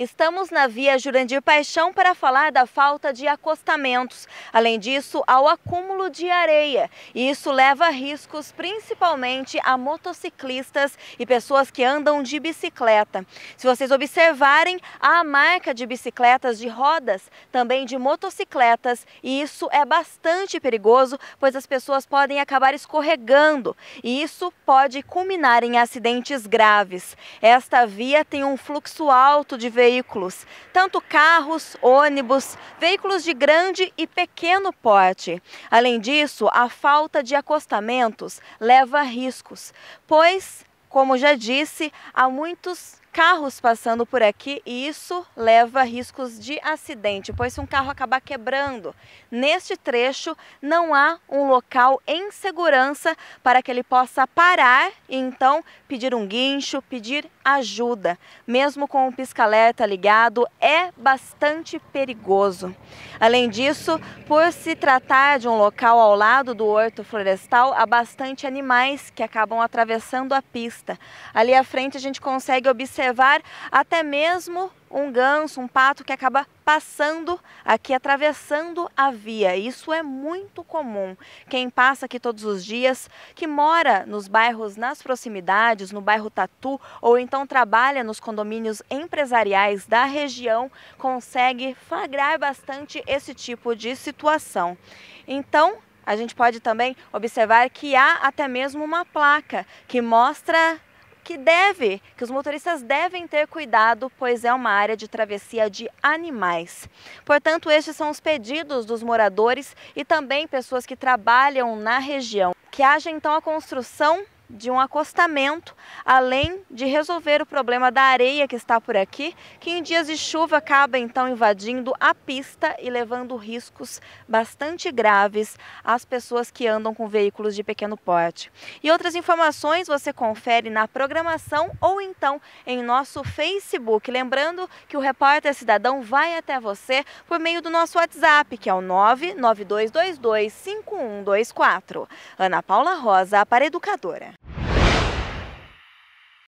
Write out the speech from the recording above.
Estamos na via Jurandir Paixão para falar da falta de acostamentos, além disso, ao acúmulo de areia. E isso leva riscos principalmente a motociclistas e pessoas que andam de bicicleta. Se vocês observarem, há a marca de bicicletas de rodas, também de motocicletas, e isso é bastante perigoso, pois as pessoas podem acabar escorregando, e isso pode culminar em acidentes graves. Esta via tem um fluxo alto de veículos veículos, tanto carros, ônibus, veículos de grande e pequeno porte. Além disso, a falta de acostamentos leva a riscos, pois, como já disse, há muitos carros passando por aqui e isso leva a riscos de acidente, pois se um carro acabar quebrando neste trecho, não há um local em segurança para que ele possa parar e então pedir um guincho, pedir ajuda. Mesmo com o pisca-alerta ligado, é bastante perigoso. Além disso, por se tratar de um local ao lado do horto florestal, há bastante animais que acabam atravessando a pista. Ali à frente a gente consegue observar levar até mesmo um ganso, um pato que acaba passando aqui, atravessando a via. Isso é muito comum. Quem passa aqui todos os dias, que mora nos bairros nas proximidades, no bairro Tatu, ou então trabalha nos condomínios empresariais da região, consegue flagrar bastante esse tipo de situação. Então, a gente pode também observar que há até mesmo uma placa que mostra que deve, que os motoristas devem ter cuidado, pois é uma área de travessia de animais. Portanto, estes são os pedidos dos moradores e também pessoas que trabalham na região, que haja então a construção de um acostamento, além de resolver o problema da areia que está por aqui, que em dias de chuva acaba então invadindo a pista e levando riscos bastante graves às pessoas que andam com veículos de pequeno porte. E outras informações você confere na programação ou então em nosso Facebook. Lembrando que o repórter cidadão vai até você por meio do nosso WhatsApp, que é o 992225124. Ana Paula Rosa para Educadora.